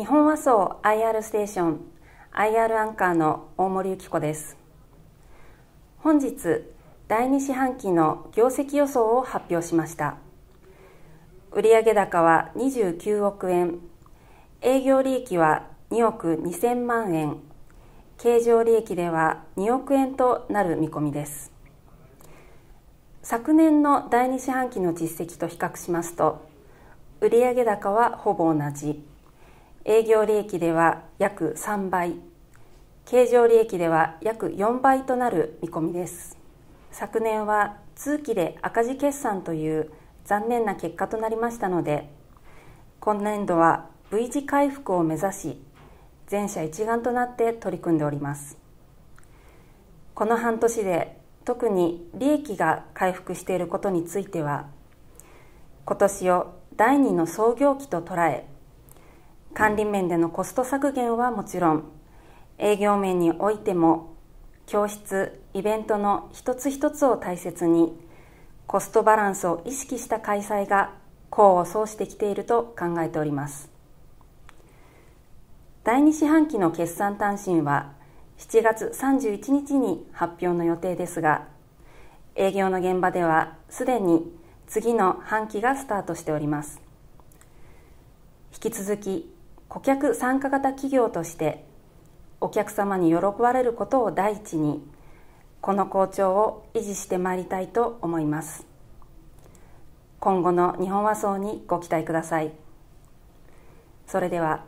日本和装 IR ステーション IR アンカーの大森幸子です本日第2四半期の業績予想を発表しました売上高は29億円営業利益は2億2000万円経常利益では2億円となる見込みです昨年の第2四半期の実績と比較しますと売上高はほぼ同じ営業利益では約3倍経常利益では約4倍となる見込みです昨年は通期で赤字決算という残念な結果となりましたので今年度は V 字回復を目指し全社一丸となって取り組んでおりますこの半年で特に利益が回復していることについては今年を第二の創業期と捉え管理面でのコスト削減はもちろん営業面においても教室イベントの一つ一つを大切にコストバランスを意識した開催が功を奏してきていると考えております第2四半期の決算単身は7月31日に発表の予定ですが営業の現場ではすでに次の半期がスタートしております引き続き顧客参加型企業としてお客様に喜ばれることを第一にこの好調を維持してまいりたいと思います今後の日本和装にご期待くださいそれでは